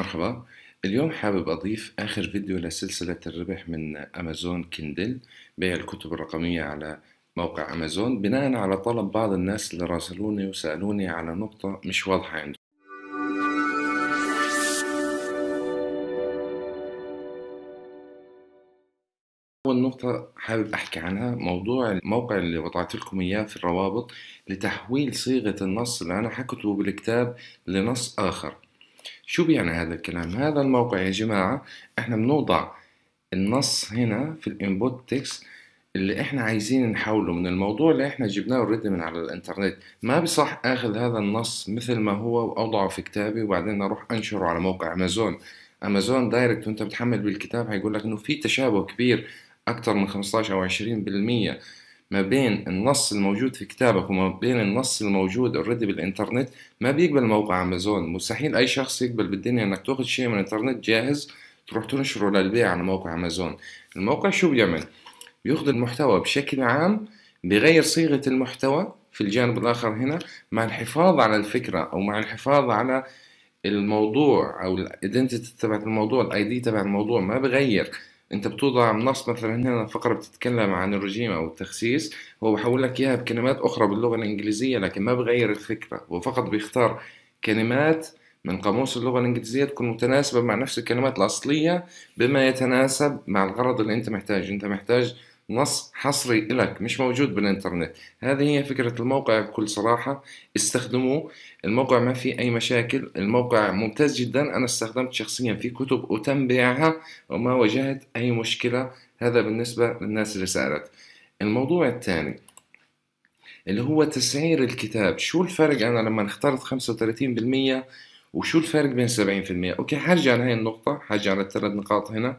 مرحبا اليوم حابب أضيف آخر فيديو لسلسلة الربح من أمازون كندل بيع الكتب الرقمية على موقع أمازون بناء على طلب بعض الناس اللي راسلوني وسألوني على نقطة مش واضحة عندهم أول نقطة حابب أحكي عنها موضوع الموقع اللي وضعت لكم إياه في الروابط لتحويل صيغة النص اللي أنا حكته بالكتاب لنص آخر شو بيعني هذا الكلام هذا الموقع يا جماعة احنا بنوضع النص هنا في الانبوت تكست اللي احنا عايزين نحوله من الموضوع اللي احنا جبناه اوريدي من على الانترنت ما بصح اخذ هذا النص مثل ما هو واوضعه في كتابي وبعدين اروح انشره على موقع امازون امازون دايركت وانت بتحمل بالكتاب هيقول لك انه في تشابه كبير اكثر من 15 او 20% ما بين النص الموجود في كتابك وما بين النص الموجود اوريدي بالانترنت ما بيقبل موقع امازون مستحيل اي شخص يقبل بالدنيا انك تاخذ شيء من الانترنت جاهز تروح تنشره للبيع على موقع امازون الموقع شو بيعمل بياخذ المحتوى بشكل عام بغير صيغه المحتوى في الجانب الاخر هنا مع الحفاظ على الفكره او مع الحفاظ على الموضوع او الايدنتيتي تبعت الموضوع الاي دي تبع الموضوع ما بغير انت بتوضع نص مثلا هنا فقره بتتكلم عن الرجيم او التخسيس هو بحول لك اياها بكلمات اخرى باللغه الانجليزيه لكن ما بغير الفكره هو فقط بيختار كلمات من قاموس اللغة الإنجليزية تكون متناسبة مع نفس الكلمات الأصلية بما يتناسب مع الغرض اللي أنت محتاج أنت محتاج نص حصري إلك مش موجود بالإنترنت هذه هي فكرة الموقع بكل صراحة استخدموه الموقع ما في أي مشاكل الموقع ممتاز جدا أنا استخدمت شخصيا في كتب وتم بيعها وما واجهت أي مشكلة هذا بالنسبة للناس اللي سألت الموضوع الثاني اللي هو تسعير الكتاب شو الفرق أنا لما اخترت 35% وشو الفرق بين 70% اوكي حرجع لهي النقطة حرجع للثلاث نقاط هنا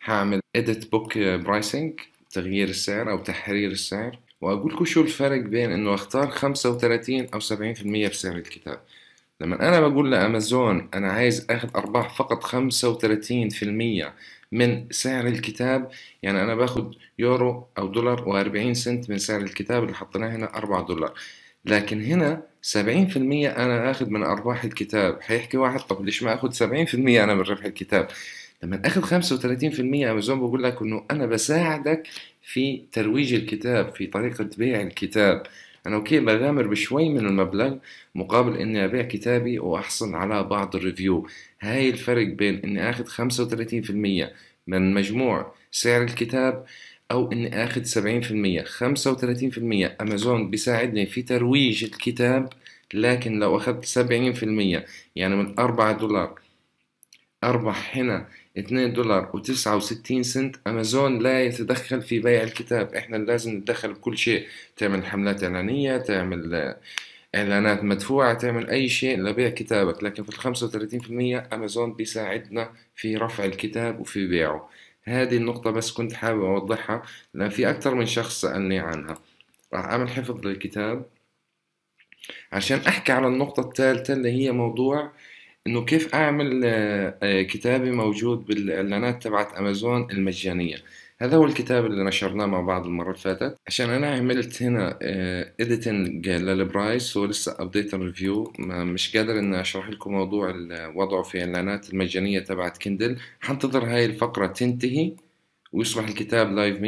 حاعمل edit book pricing تغيير السعر أو تحرير السعر وأقول لكم شو الفرق بين إنه أختار 35 أو 70% بسعر الكتاب لما أنا بقول لأمازون أنا عايز أخذ أرباح فقط 35% من سعر الكتاب يعني أنا باخذ يورو أو دولار و40 سنت من سعر الكتاب اللي حطيناه هنا 4 دولار لكن هنا 70% أنا آخذ من أرباح الكتاب حيحكي واحد طب ليش ما آخذ 70% أنا من ربح الكتاب لما اخد 35% امازون بقول لك انه انا بساعدك في ترويج الكتاب في طريقه بيع الكتاب انا اوكي بغامر بشوي من المبلغ مقابل اني ابيع كتابي واحصل على بعض الريفيو هاي الفرق بين اني اخذ 35% من مجموع سعر الكتاب او اني اخذ 70% 35% امازون بيساعدني في ترويج الكتاب لكن لو اخذت 70% يعني من 4 دولار اربح هنا 2 دولار و69 سنت امازون لا يتدخل في بيع الكتاب احنا لازم نتدخل بكل شيء تعمل حملات اعلانيه تعمل آه، اعلانات مدفوعه تعمل اي شيء لبيع كتابك لكن في ال 35% امازون بيساعدنا في رفع الكتاب وفي بيعه هذه النقطه بس كنت حابب اوضحها لان في اكثر من شخص سالني عنها راح اعمل حفظ للكتاب عشان احكي على النقطه الثالثه اللي هي موضوع انه كيف اعمل آه، آه، كتابي موجود بالاعلانات تبعت امازون المجانيه هذا هو الكتاب اللي نشرناه مع بعض المرة اللي فاتت عشان أنا عملت هنا إديتنج للبرايس ولسه أبديت الريفيو مش قادر إني أشرح لكم موضوع وضعه في إعلانات المجانية تبعت كندل حنتظر هاي الفقرة تنتهي ويصبح الكتاب لايف 100%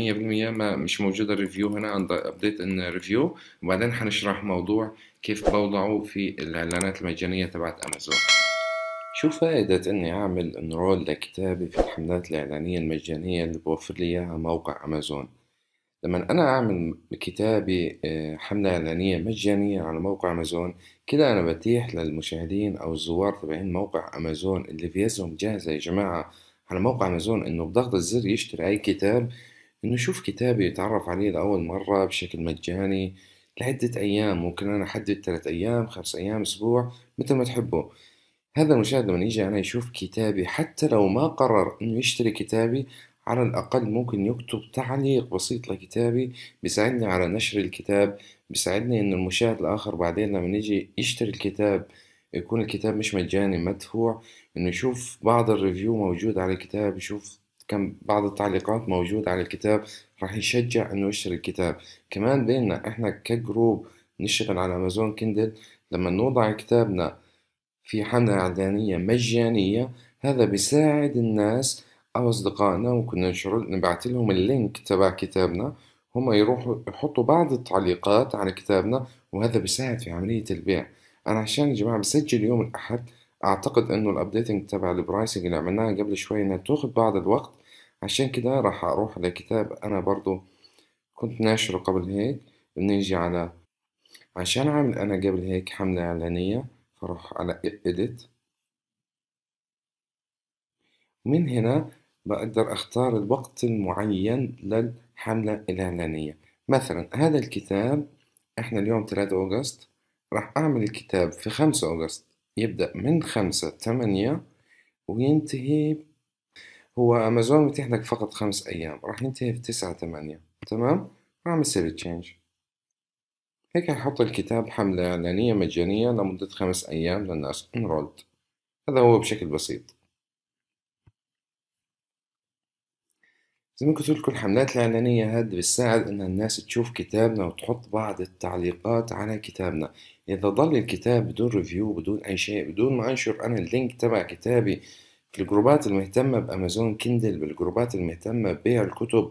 ما مش موجود الريفيو هنا عند أبديت إن ريفيو وبعدين حنشرح موضوع كيف بوضعه في الإعلانات المجانية تبعت أمازون شو فائدة إني أعمل إنرول لكتابي في الحملات الإعلانية المجانية اللي بوفر لي إياها موقع أمازون؟ لما أنا أعمل كتابي آه، حملة إعلانية مجانية على موقع أمازون كده أنا بتيح للمشاهدين أو الزوار تبعين موقع أمازون اللي فيزهم جاهزة يا جماعة على موقع أمازون إنه بضغط الزر يشتري أي كتاب إنه يشوف كتابي يتعرف عليه لأول مرة بشكل مجاني لعدة أيام ممكن أنا أحدد ثلاث أيام خمس أيام أسبوع متى ما تحبوا هذا المشاهد لما يجي أنا يشوف كتابي حتى لو ما قرر إنه يشتري كتابي على الأقل ممكن يكتب تعليق بسيط لكتابي بيساعدني على نشر الكتاب بيساعدني إنه المشاهد الآخر بعدين لما يجي يشتري الكتاب يكون الكتاب مش مجاني مدفوع إنه يشوف بعض الريفيو موجود على الكتاب يشوف كم بعض التعليقات موجود على الكتاب راح يشجع إنه يشتري الكتاب كمان بيننا إحنا كجروب نشتغل على أمازون كندل لما نوضع كتابنا في حملة إعلانية مجانية هذا بيساعد الناس أو أصدقائنا وكنا ننشر نبعت لهم اللينك تبع كتابنا هم يروحوا يحطوا بعض التعليقات على كتابنا وهذا بيساعد في عملية البيع أنا عشان يا جماعة بسجل يوم الأحد أعتقد إنه الأبديتنج تبع البرايسنج اللي عملناها قبل شوي إنها تاخد بعض الوقت عشان كده راح أروح لكتاب أنا برضو كنت ناشره قبل هيك بنيجي على عشان أعمل أنا قبل هيك حملة إعلانية فراح على edit من هنا بقدر أختار الوقت المعين للحملة الإعلانية مثلا هذا الكتاب إحنا اليوم 3 أغسطس راح أعمل الكتاب في 5 أغسطس يبدأ من 5 8 وينتهي هو أمازون متيح لك فقط 5 أيام راح ينتهي في 9 8 تمام؟ راح أعمل سيري تشينج هيك نحط الكتاب حملة إعلانية مجانية لمدة خمس أيام للناس انرولد هذا هو بشكل بسيط زي ما قلت لكم الحملات الإعلانية هاد بتساعد إن الناس تشوف كتابنا وتحط بعض التعليقات على كتابنا إذا ضل الكتاب بدون ريفيو بدون أي شيء بدون ما أنشر أنا اللينك تبع كتابي في الجروبات المهتمة بأمازون كندل بالجروبات المهتمة ببيع الكتب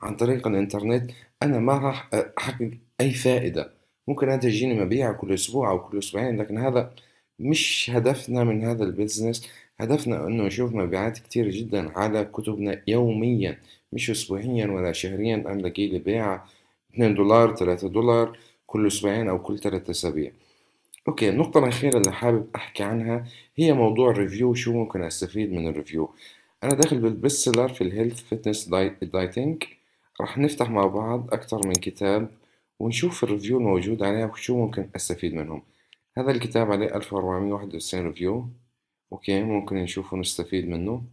عن طريق الإنترنت أنا ما راح أحقق أي فائدة ممكن أنا تجيني مبيع كل أسبوع أو كل أسبوعين لكن هذا مش هدفنا من هذا البيزنس هدفنا أنه نشوف مبيعات كتير جدا على كتبنا يوميا مش أسبوعيا ولا شهريا أنا لقي لي بيعة 2 دولار 3 دولار كل أسبوعين أو كل 3 أسابيع اوكي النقطة الأخيرة اللي حابب أحكي عنها هي موضوع الريفيو شو ممكن أستفيد من الريفيو أنا داخل بالبست سيلر في الهيلث فيتنس دايتينج راح نفتح مع بعض أكتر من كتاب ونشوف الريفيو الموجود عليها وشو ممكن أستفيد منهم هذا الكتاب عليه ألف وأربعمية وتسعين ريفيو أوكي ممكن نشوفه ونستفيد منه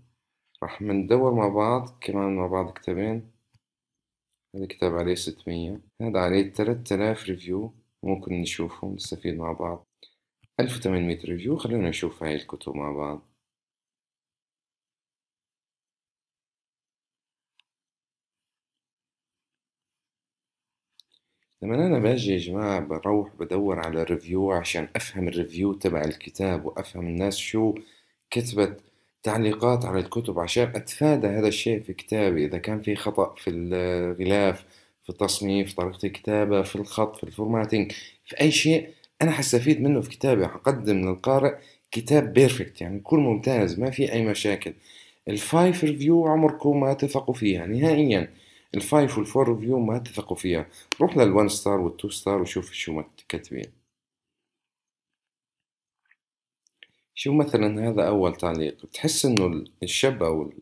راح ندور مع بعض كمان مع بعض كتابين هذا كتاب عليه ستمية هذا عليه 3000 ريفيو ممكن نشوفه ونستفيد مع بعض ألف وثمانمية ريفيو خلينا نشوف هاي الكتب مع بعض لما انا باجي يا جماعة بروح بدور على ريفيو عشان افهم الريفيو تبع الكتاب وافهم الناس شو كتبت تعليقات على الكتب عشان اتفادى هذا الشيء في كتابي اذا كان في خطأ في الغلاف في التصنيف طريقة الكتابة في الخط في الفورماتنج في اي شيء انا حستفيد منه في كتابي حقدم للقارئ كتاب بيرفكت يعني يكون ممتاز ما في اي مشاكل الفايف ريفيو عمركم ما تثقوا فيها نهائيا الفايف والفور ريفيو ما تثقوا فيها روح للوان ستار والتو ستار وشوف شو كاتبين شو مثلا هذا أول تعليق تحس إنه الشاب أو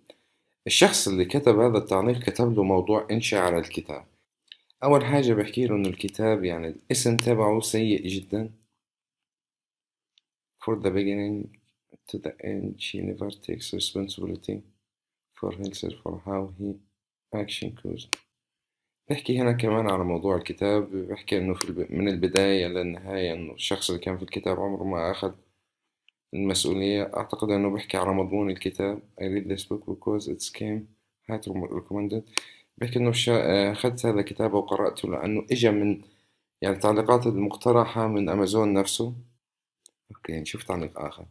الشخص اللي كتب هذا التعليق كتب له موضوع إنشاء على الكتاب أول حاجة بحكي له إنه الكتاب يعني الاسم تبعه سيء جدا for the beginning to the end she never takes responsibility for herself for how he أكشن كوز نحكي هنا كمان على موضوع الكتاب بحكي إنه في الب... من البداية للنهاية إنه الشخص اللي كان في الكتاب عمره ما أخذ المسؤولية أعتقد إنه بحكي على مضمون الكتاب I read this book because اتس came highly recommended بحكي إنه شا... أخذت هذا الكتاب وقرأته لأنه إجا من يعني التعليقات المقترحة من أمازون نفسه أوكي نشوف تعليق آخر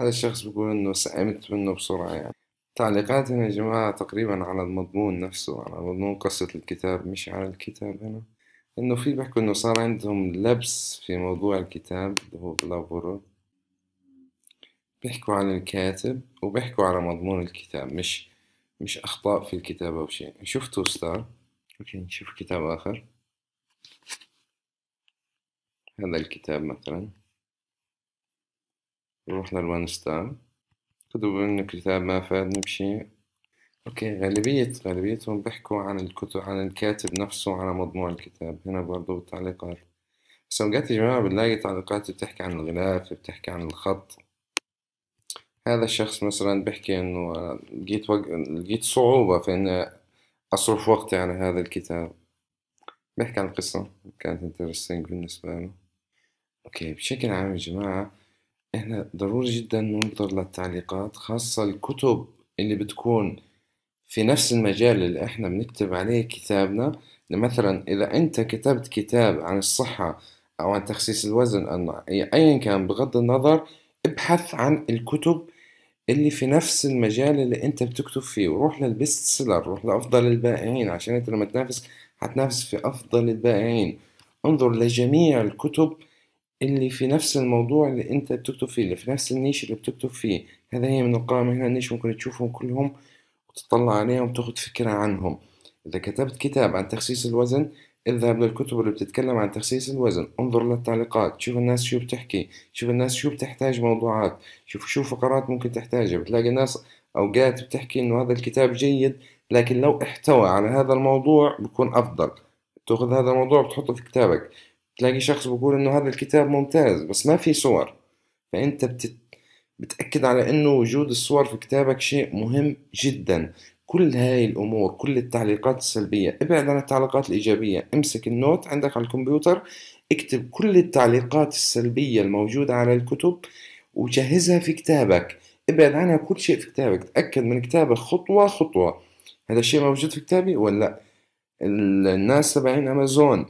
هذا الشخص بيقول إنه سئمت منه بسرعة يعني تعليقاتنا يا جماعة تقريبا على المضمون نفسه على مضمون قصة الكتاب مش على الكتاب أنا إنه في بحكوا إنه صار عندهم لبس في موضوع الكتاب اللي هو بلافورو بيحكوا عن الكاتب وبيحكوا على مضمون الكتاب مش مش أخطاء في الكتاب أو شيء شفتوا ستار أوكي نشوف كتاب آخر هذا الكتاب مثلا نروح للون ستار كتب من كتاب ما فاد نمشي اوكي غالبية غالبيتهم بحكوا عن الكتب عن الكاتب نفسه وعن مضمون الكتاب هنا برضو بالتعليقات بس اوقات يا جماعة بنلاقي تعليقات بتحكي عن الغلاف بتحكي عن الخط هذا الشخص مثلا بحكي انه لقيت وق... لقيت صعوبة في اني اصرف وقتي على هذا الكتاب بحكي عن القصة كانت انترستنج بالنسبة له اوكي بشكل عام يا جماعة احنا ضروري جدا ننظر للتعليقات خاصة الكتب اللي بتكون في نفس المجال اللي احنا بنكتب عليه كتابنا يعني مثلا اذا انت كتبت كتاب عن الصحة او عن تخسيس الوزن ايا كان بغض النظر ابحث عن الكتب اللي في نفس المجال اللي انت بتكتب فيه وروح للبيست سيلر روح لافضل البائعين عشان انت لما تنافس هتنافس في افضل البائعين انظر لجميع الكتب اللي في نفس الموضوع اللي انت بتكتب فيه اللي في نفس النيش اللي بتكتب فيه هذا هي من القائمة هنا النيش ممكن تشوفهم كلهم وتطلع عليهم وتاخد فكرة عنهم إذا كتبت كتاب عن تخسيس الوزن اذهب للكتب اللي بتتكلم عن تخسيس الوزن انظر للتعليقات شوف الناس شو بتحكي شوف الناس شو بتحتاج موضوعات شوف شو فقرات ممكن تحتاجها بتلاقي ناس أوقات بتحكي إنه هذا الكتاب جيد لكن لو احتوى على هذا الموضوع بيكون أفضل تأخذ هذا الموضوع بتحطه في كتابك تلاقي شخص بيقول انه هذا الكتاب ممتاز بس ما في صور فانت بتت... بتأكد على انه وجود الصور في كتابك شيء مهم جدا كل هاي الامور كل التعليقات السلبية ابعد عن التعليقات الايجابية امسك النوت عندك على الكمبيوتر اكتب كل التعليقات السلبية الموجودة على الكتب وجهزها في كتابك ابعد عنها كل شيء في كتابك تأكد من كتابك خطوة خطوة هذا الشيء موجود في كتابي ولا لا الناس تبعين امازون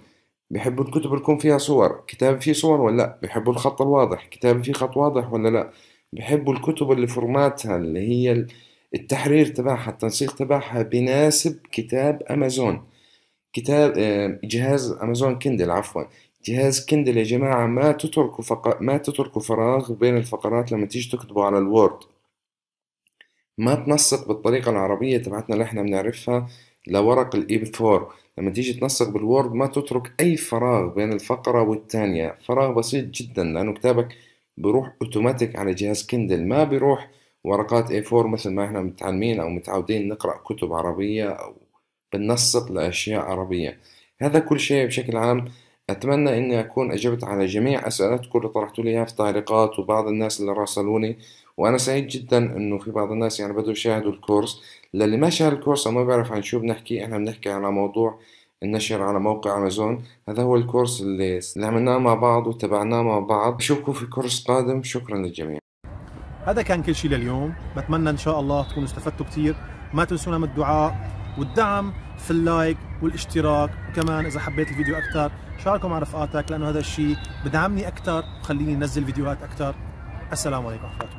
بيحبوا الكتب اللي يكون فيها صور كتاب فيه صور ولا لا بيحبوا الخط الواضح كتاب فيه خط واضح ولا لا بيحبوا الكتب اللي فورماتها اللي هي التحرير تبعها التنسيق تبعها بناسب كتاب امازون كتاب آه، جهاز امازون كندل عفوا جهاز كندل يا جماعة ما تتركوا فق... ما تتركوا فراغ بين الفقرات لما تيجي تكتبوا على الوورد ما تنسق بالطريقة العربية تبعتنا اللي احنا بنعرفها لورق الإي 4 لما تيجي تنسق بالوورد ما تترك أي فراغ بين الفقرة والتانية فراغ بسيط جدا لأنه كتابك بروح أوتوماتيك على جهاز كندل ما بيروح ورقات اي 4 مثل ما احنا متعلمين أو متعودين نقرأ كتب عربية أو بننسق لأشياء عربية هذا كل شيء بشكل عام أتمنى أني أكون أجبت على جميع أسئلتكم اللي طرحتوا لي في التعليقات وبعض الناس اللي راسلوني وانا سعيد جدا انه في بعض الناس يعني بدهم يشاهدوا الكورس للي ما شاهد الكورس او ما بيعرف عن شو بنحكي احنا بنحكي على موضوع النشر على موقع امازون هذا هو الكورس اللي, اللي عملناه مع بعض وتبعناه مع بعض بشوفكم في كورس قادم شكرا للجميع هذا كان كل شيء لليوم بتمنى ان شاء الله تكونوا استفدتوا كثير ما تنسونا من الدعاء والدعم في اللايك والاشتراك وكمان اذا حبيت الفيديو اكثر شاركوا مع رفقاتك لانه هذا الشيء بدعمني اكثر وخليني انزل فيديوهات اكثر السلام عليكم ورحمه الله